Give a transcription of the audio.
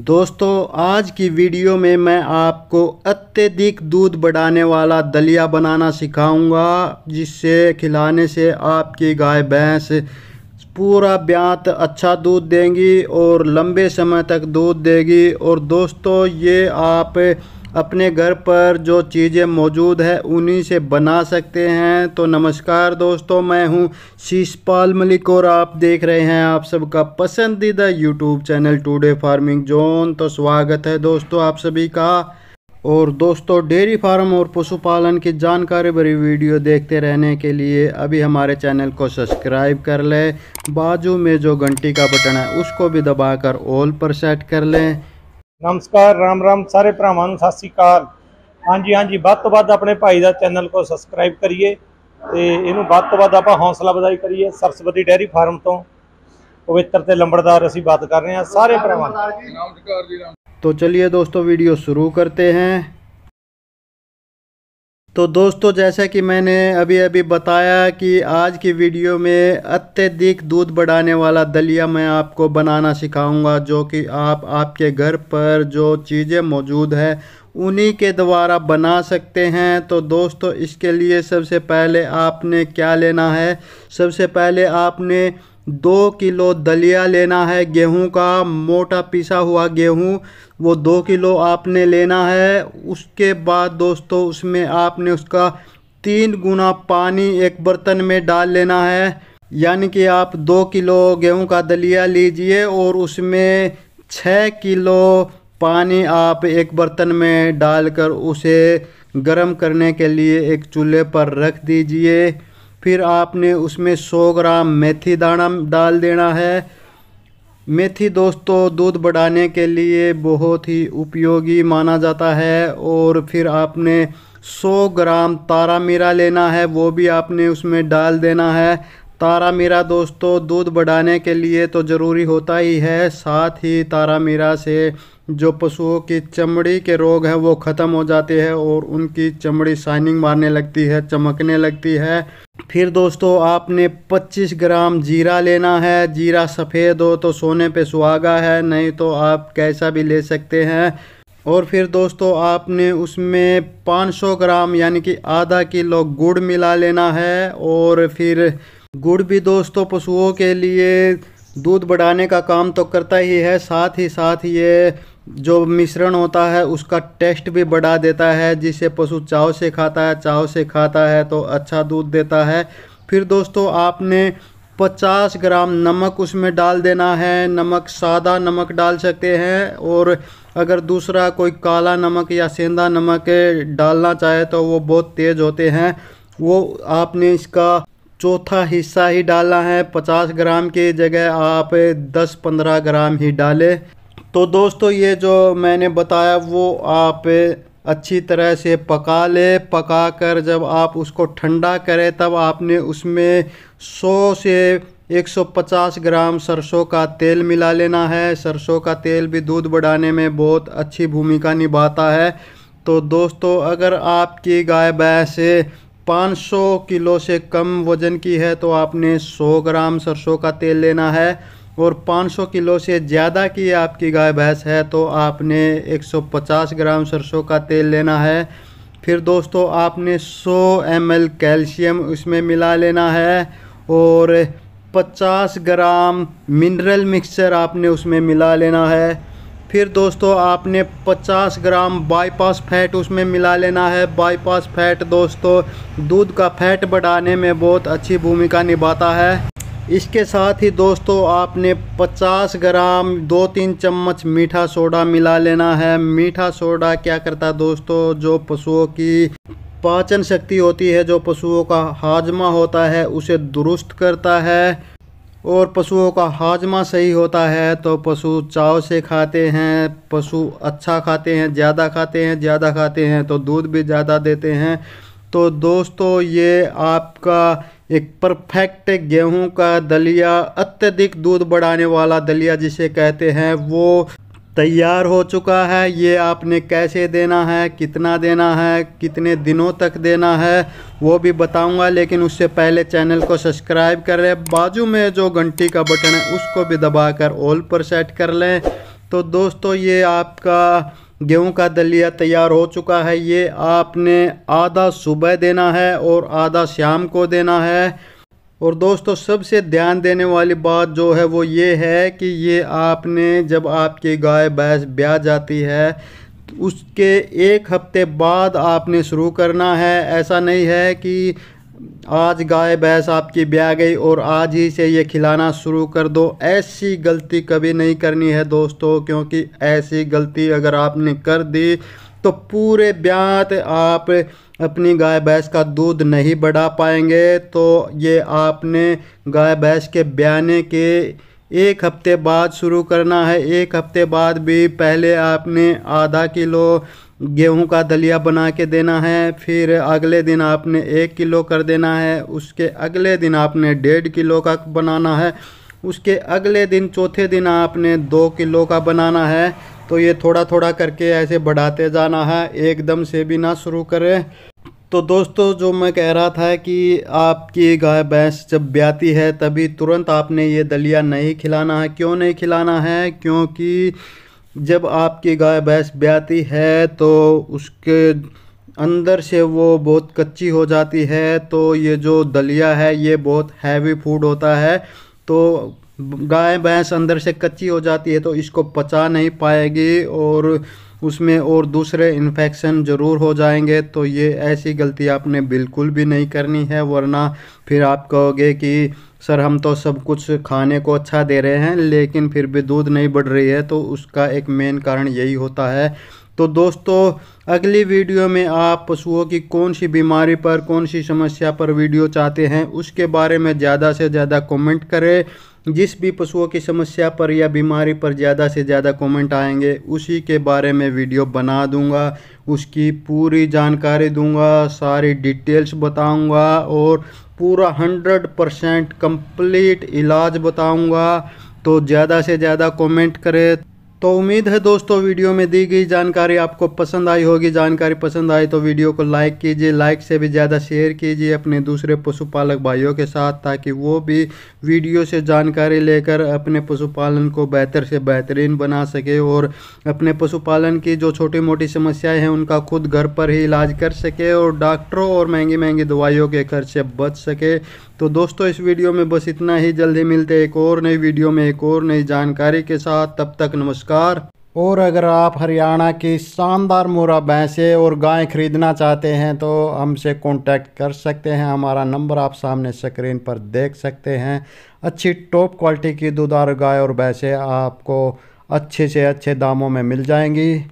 दोस्तों आज की वीडियो में मैं आपको अत्यधिक दूध बढ़ाने वाला दलिया बनाना सिखाऊंगा जिससे खिलाने से आपकी गाय भैंस पूरा ब्यात अच्छा दूध देंगी और लंबे समय तक दूध देगी और दोस्तों ये आप अपने घर पर जो चीज़ें मौजूद है उन्हीं से बना सकते हैं तो नमस्कार दोस्तों मैं हूं शीशपाल मलिक और आप देख रहे हैं आप सबका पसंदीदा YouTube channel today farming zone तो स्वागत है दोस्तों आप सभी का और दोस्तों डेयरी फार्म और पशुपालन की जानकारी भरी वीडियो देखते रहने के लिए अभी हमारे चैनल को सब्सक्राइब कर लें बाजू में जो घंटी का बटन है उसको भी दबाकर ऑल पर सेट कर लें ਨਮਸਕਾਰ ਰਾਮ ਰਾਮ ਸਾਰੇ ਭਰਾਵਾਂ ਨੂੰ ਸਤਿ ਸ੍ਰੀ ਅਕਾਲ ਹਾਂਜੀ ਹਾਂਜੀ ਵੱਧ ਤੋਂ ਵੱਧ ਆਪਣੇ ਭਾਈ ਦਾ ਚੈਨਲ ਕੋ ਸਬਸਕ੍ਰਾਈਬ ਕਰੀਏ ਤੇ ਇਹਨੂੰ ਵੱਧ ਤੋਂ ਵੱਧ ਆਪਾਂ ਹੌਸਲਾ ਵਧਾਈ ਕਰੀਏ ਸਰਸਵਤੀ ਡੈਰੀ ਫਾਰਮ ਤੋਂ ਪਵਿੱਤਰ ਤੇ ਲੰਬੜਦਾਰ ਅਸੀਂ ਬਾਤ ਕਰ ਰਹੇ ਹਾਂ ਸਾਰੇ ਭਰਾਵਾਂ ਨਮਸਕਾਰ ਜੀ तो ਚਲਿਏ ਦੋਸਤੋ ਵੀਡੀਓ ਸ਼ੁਰੂ ਕਰਤੇ ਹਾਂ तो दोस्तों जैसा कि मैंने अभी अभी बताया कि आज की वीडियो में अत्यधिक दूध बढ़ाने वाला दलिया मैं आपको बनाना सिखाऊंगा जो कि आप आपके घर पर जो चीज़ें मौजूद है उन्हीं के द्वारा बना सकते हैं तो दोस्तों इसके लिए सबसे पहले आपने क्या लेना है सबसे पहले आपने दो किलो दलिया लेना है गेहूं का मोटा पिसा हुआ गेहूं वो दो किलो आपने लेना है उसके बाद दोस्तों उसमें आपने उसका तीन गुना पानी एक बर्तन में डाल लेना है यानी कि आप दो किलो गेहूं का दलिया लीजिए और उसमें छः किलो पानी आप एक बर्तन में डालकर उसे गर्म करने के लिए एक चूल्हे पर रख दीजिए फिर आपने उसमें 100 ग्राम मेथी दाना डाल देना है मेथी दोस्तों दूध बढ़ाने के लिए बहुत ही उपयोगी माना जाता है और फिर आपने 100 ग्राम तारा मीरा लेना है वो भी आपने उसमें डाल देना है तारा मीरा दोस्तों दूध बढ़ाने के लिए तो ज़रूरी होता ही है साथ ही तारा मीरा से जो पशुओं की चमड़ी के रोग हैं वो ख़त्म हो जाते हैं और उनकी चमड़ी शाइनिंग मारने लगती है चमकने लगती है फिर दोस्तों आपने 25 ग्राम जीरा लेना है जीरा सफ़ेद हो तो सोने पे सुहागा है नहीं तो आप कैसा भी ले सकते हैं और फिर दोस्तों आपने उसमें 500 ग्राम यानी कि आधा किलो गुड़ मिला लेना है और फिर गुड़ भी दोस्तों पशुओं के लिए दूध बढ़ाने का काम तो करता ही है साथ ही साथ ये जो मिश्रण होता है उसका टेस्ट भी बढ़ा देता है जिसे पशु चाव से खाता है चाव से खाता है तो अच्छा दूध देता है फिर दोस्तों आपने 50 ग्राम नमक उसमें डाल देना है नमक सादा नमक डाल सकते हैं और अगर दूसरा कोई काला नमक या सेंधा नमक डालना चाहे तो वो बहुत तेज़ होते हैं वो आपने इसका चौथा हिस्सा ही डालना है पचास ग्राम की जगह आप दस पंद्रह ग्राम ही डालें तो दोस्तों ये जो मैंने बताया वो आप अच्छी तरह से पका ले पका कर जब आप उसको ठंडा करें तब आपने उसमें 100 से 150 ग्राम सरसों का तेल मिला लेना है सरसों का तेल भी दूध बढ़ाने में बहुत अच्छी भूमिका निभाता है तो दोस्तों अगर आपकी गाय भैंस 500 किलो से कम वज़न की है तो आपने 100 ग्राम सरसों का तेल लेना है और 500 किलो से ज़्यादा की आपकी गाय भैंस है तो आपने 150 ग्राम सरसों का तेल लेना है फिर दोस्तों आपने 100 एम कैल्शियम उसमें मिला लेना है और 50 ग्राम मिनरल मिक्सचर आपने उसमें मिला लेना है फिर दोस्तों आपने 50 ग्राम बाईपास फैट उसमें मिला लेना है बाईपास फैट दोस्तों दूध का फैट बढ़ाने में बहुत अच्छी भूमिका निभाता है इसके साथ ही दोस्तों आपने 50 ग्राम दो तीन चम्मच मीठा सोडा मिला लेना है मीठा सोडा क्या करता है दोस्तों जो पशुओं की पाचन शक्ति होती है जो पशुओं का हाजमा होता है उसे दुरुस्त करता है और पशुओं का हाजमा सही होता है तो पशु चाव से खाते हैं पशु अच्छा खाते हैं ज़्यादा खाते हैं ज़्यादा खाते हैं तो दूध भी ज़्यादा देते हैं तो दोस्तों ये आपका एक परफेक्ट गेहूं का दलिया अत्यधिक दूध बढ़ाने वाला दलिया जिसे कहते हैं वो तैयार हो चुका है ये आपने कैसे देना है कितना देना है कितने दिनों तक देना है वो भी बताऊंगा लेकिन उससे पहले चैनल को सब्सक्राइब कर लें बाजू में जो घंटी का बटन है उसको भी दबाकर ऑल पर सेट कर लें तो दोस्तों ये आपका गेहूं का दलिया तैयार हो चुका है ये आपने आधा सुबह देना है और आधा शाम को देना है और दोस्तों सबसे ध्यान देने वाली बात जो है वो ये है कि ये आपने जब आपकी गाय भैंस ब्याह जाती है तो उसके एक हफ्ते बाद आपने शुरू करना है ऐसा नहीं है कि आज गाय भैंस आपकी ब्याह गई और आज ही से ये खिलाना शुरू कर दो ऐसी गलती कभी नहीं करनी है दोस्तों क्योंकि ऐसी गलती अगर आपने कर दी तो पूरे ब्यात आप अपनी गाय भैंस का दूध नहीं बढ़ा पाएंगे तो ये आपने गाय भैंस के ब्याने के एक हफ्ते बाद शुरू करना है एक हफ्ते बाद भी पहले आपने आधा किलो गेहूं का दलिया बना के देना है फिर अगले दिन आपने एक किलो कर देना है उसके अगले दिन आपने डेढ़ किलो का बनाना है उसके अगले दिन चौथे दिन आपने दो किलो का बनाना है तो ये थोड़ा थोड़ा करके ऐसे बढ़ाते जाना है एकदम से भी ना शुरू करें तो दोस्तों जो मैं कह रहा था कि आपकी गाय भैंस जब ब्याती है तभी तुरंत आपने ये दलिया नहीं खिलाना है क्यों नहीं खिलाना है क्योंकि जब आपकी गाय भैंस ब्याती है तो उसके अंदर से वो बहुत कच्ची हो जाती है तो ये जो दलिया है ये बहुत हैवी फूड होता है तो गाय भैंस अंदर से कच्ची हो जाती है तो इसको पचा नहीं पाएगी और उसमें और दूसरे इन्फेक्शन ज़रूर हो जाएंगे तो ये ऐसी गलती आपने बिल्कुल भी नहीं करनी है वरना फिर आप कहोगे कि सर हम तो सब कुछ खाने को अच्छा दे रहे हैं लेकिन फिर भी दूध नहीं बढ़ रही है तो उसका एक मेन कारण यही होता है तो दोस्तों अगली वीडियो में आप पशुओं की कौन सी बीमारी पर कौन सी समस्या पर वीडियो चाहते हैं उसके बारे में ज़्यादा से ज़्यादा कॉमेंट करें जिस भी पशुओं की समस्या पर या बीमारी पर ज़्यादा से ज़्यादा कमेंट आएंगे उसी के बारे में वीडियो बना दूंगा उसकी पूरी जानकारी दूंगा सारी डिटेल्स बताऊंगा और पूरा हंड्रेड परसेंट कम्प्लीट इलाज बताऊँगा तो ज़्यादा से ज़्यादा कमेंट करें तो उम्मीद है दोस्तों वीडियो में दी गई जानकारी आपको पसंद आई होगी जानकारी पसंद आई तो वीडियो को लाइक कीजिए लाइक से भी ज़्यादा शेयर कीजिए अपने दूसरे पशुपालक भाइयों के साथ ताकि वो भी वीडियो से जानकारी लेकर अपने पशुपालन को बेहतर से बेहतरीन बना सके और अपने पशुपालन की जो छोटी मोटी समस्याएँ हैं उनका खुद घर पर ही इलाज कर सके और डॉक्टरों और महंगी महंगी दवाइयों के खर्चे बच सके तो दोस्तों इस वीडियो में बस इतना ही जल्दी मिलते एक और नई वीडियो में एक और नई जानकारी के साथ तब तक नमस्कार नमस्कार और अगर आप हरियाणा की शानदार मुरा भैंसे और गाय खरीदना चाहते हैं तो हमसे कांटेक्ट कर सकते हैं हमारा नंबर आप सामने स्क्रीन पर देख सकते हैं अच्छी टॉप क्वालिटी की दुधार गाय और भैंसे आपको अच्छे से अच्छे दामों में मिल जाएंगी